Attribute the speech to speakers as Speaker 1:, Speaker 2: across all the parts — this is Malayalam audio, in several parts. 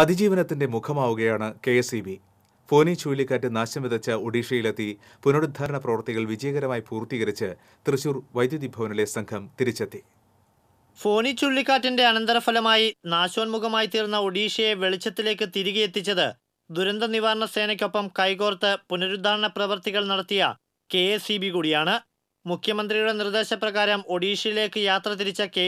Speaker 1: അതിജീവനത്തിന്റെ മുഖമാവുകയാണ് K S E B Fani ചുഴലിക്കാറ്റ് നാശം വിതച്ച ഒഡീഷയിലെത്തി പുനരുദ്ധാരണ പ്രവൃത്തികൾ വിജയകരമായി പൂർത്തീകരിച്ച് തൃശൂർ വൈദ്യുതി ഭവനിലെ സംഘം തിരിച്ചെത്തി
Speaker 2: ഫോനി ചുഴലിക്കാറ്റിന്റെ അനന്തരഫലമായി നാശോന്മുഖമായി തീർന്ന ഒഡീഷയെ വെളിച്ചത്തിലേക്ക് തിരികെ എത്തിച്ചത് ദുരന്ത നിവാരണ സേനയ്ക്കൊപ്പം കൈകോർത്ത് പുനരുദ്ധാരണ പ്രവൃത്തികൾ നടത്തിയ കെ എസ് കൂടിയാണ് മുഖ്യമന്ത്രിയുടെ നിർദ്ദേശപ്രകാരം ഒഡീഷയിലേക്ക് യാത്ര തിരിച്ച കെ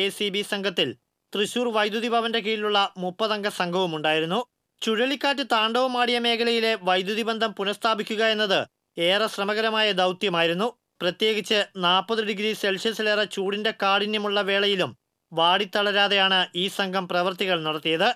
Speaker 2: സംഘത്തിൽ തൃശൂർ വൈദ്യുതി ഭവന്റെ കീഴിലുള്ള മുപ്പതംഗ സംഘവും ഉണ്ടായിരുന്നു ചുഴലിക്കാറ്റ് താണ്ഡവമാടിയ മേഖലയിലെ വൈദ്യുതി ബന്ധം പുനഃസ്ഥാപിക്കുക എന്നത് ഏറെ ശ്രമകരമായ ദൗത്യമായിരുന്നു പ്രത്യേകിച്ച് നാൽപ്പത് ഡിഗ്രി സെൽഷ്യസിലേറെ ചൂടിന്റെ കാഠിന്യമുള്ള വേളയിലും വാടിത്തളരാതെയാണ് ഈ സംഘം പ്രവൃത്തികൾ നടത്തിയത്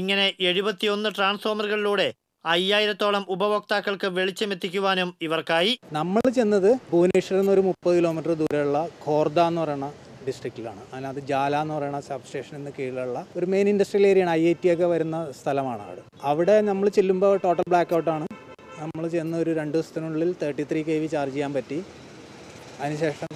Speaker 2: ഇങ്ങനെ എഴുപത്തിയൊന്ന് ട്രാൻസ്ഫോമറുകളിലൂടെ അയ്യായിരത്തോളം ഉപഭോക്താക്കൾക്ക് വെളിച്ചമെത്തിക്കുവാനും ഇവർക്കായി
Speaker 1: നമ്മൾ ചെന്നത് ഭുവനേശ്വരിൽ നിന്ന് ഒരു മുപ്പത് കിലോമീറ്റർ ദൂരെയുള്ള ഖോർദ എന്ന് പറയുന്ന ഡിസ്ട്രിക്റ്റിലാണ് അതിനകത്ത് ജാല എന്ന് പറയുന്ന സബ് സ്റ്റേഷനിൽ കീഴിലുള്ള ഒരു മെയിൻ ഇൻഡസ്ട്രിയൽ ഏരിയയാണ് ഐ ഐ ടി ഒക്കെ വരുന്ന സ്ഥലമാണ് അവിടെ അവിടെ നമ്മൾ ചെല്ലുമ്പോൾ ടോട്ടൽ ബ്ലാക്ക് ഔട്ടാണ് നമ്മൾ ചെന്ന് ഒരു രണ്ട് ദിവസത്തിനുള്ളിൽ thirty three K V charge ചെയ്യാൻ പറ്റി അതിനുശേഷം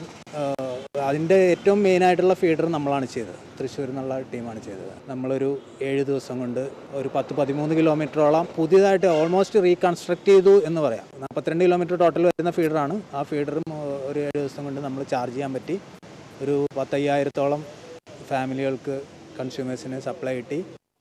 Speaker 1: അതിൻ്റെ ഏറ്റവും മെയിനായിട്ടുള്ള ഫീഡർ നമ്മളാണ് ചെയ്തത് തൃശ്ശൂർ എന്നുള്ള ടീമാണ് ചെയ്തത് നമ്മളൊരു ഏഴ് ദിവസം കൊണ്ട് ഒരു പത്ത് പതിമൂന്ന് കിലോമീറ്ററോളം പുതിയതായിട്ട് ഓൾമോസ്റ്റ് റീകൺസ്ട്രക്ട് ചെയ്തു എന്ന് പറയാം നാൽപ്പത്തിരണ്ട് കിലോമീറ്റർ ടോട്ടൽ വരുന്ന ഫീഡറാണ് ആ ഫീഡറും ഒരു ഏഴ് ദിവസം കൊണ്ട് നമ്മൾ ചാർജ് ചെയ്യാൻ പറ്റി ഒരു പത്തയ്യായിരത്തോളം ഫാമിലികൾക്ക് കൺസ്യൂമേഴ്സിന് സപ്ലൈ കിട്ടി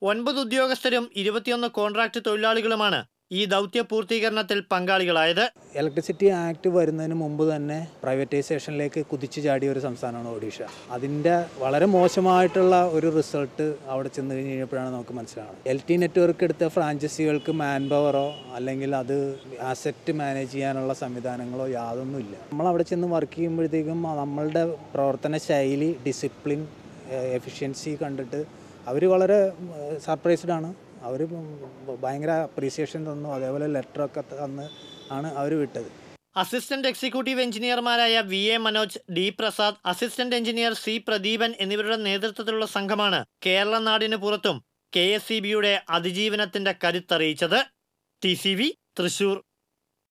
Speaker 2: ഒൻപത് ഉദ്യോഗസ്ഥരും ഇരുപത്തിയൊന്ന് കോൺട്രാക്ട് തൊഴിലാളികളുമാണ് ഈ ദൗത്യ പൂർത്തീകരണത്തിൽ പങ്കാളികളായത്
Speaker 1: ഇലക്ട്രിസിറ്റി ആക്ട് വരുന്നതിന് മുമ്പ് തന്നെ പ്രൈവറ്റൈസേഷനിലേക്ക് കുതിച്ചു ചാടിയ ഒരു സംസ്ഥാനമാണ് ഒഡീഷ അതിൻ്റെ വളരെ മോശമായിട്ടുള്ള ഒരു റിസൾട്ട് അവിടെ ചെന്ന് കഴിഞ്ഞപ്പോഴാണ് നമുക്ക് മനസ്സിലാവുന്നത് എൽ ടി നെറ്റ്വർക്ക് എടുത്ത ഫ്രാഞ്ചൈസികൾക്ക് മാൻ പവറോ അല്ലെങ്കിൽ അത് ആസെറ്റ് മാനേജ് ചെയ്യാനുള്ള സംവിധാനങ്ങളോ ഇല്ല നമ്മൾ അവിടെ ചെന്ന് വർക്ക് ചെയ്യുമ്പോഴത്തേക്കും നമ്മളുടെ പ്രവർത്തന ശൈലി ഡിസിപ്ലിൻ എഫിഷ്യൻസി കണ്ടിട്ട് അവർ വളരെ സർപ്രൈസ്ഡ് ആണ് അവർ ഭയങ്കര അപ്രീസിയേഷൻ തന്നു അതേപോലെ ലെറ്ററൊക്കെ തന്ന് ആണ്
Speaker 2: അവർ വിട്ടത് അസിസ്റ്റന്റ് എക്സിക്യൂട്ടീവ് എഞ്ചിനീയർമാരായ V A Manoj D Prasad assistant engineer C Pradeepan എന്നിവരുടെ നേതൃത്വത്തിലുള്ള സംഘമാണ് കേരള നാടിന് പുറത്തും കെ എസ് സി ബിയുടെ അതിജീവനത്തിന്റെ കരുത്തറിയിച്ചത് ടി സി വി തൃശൂർ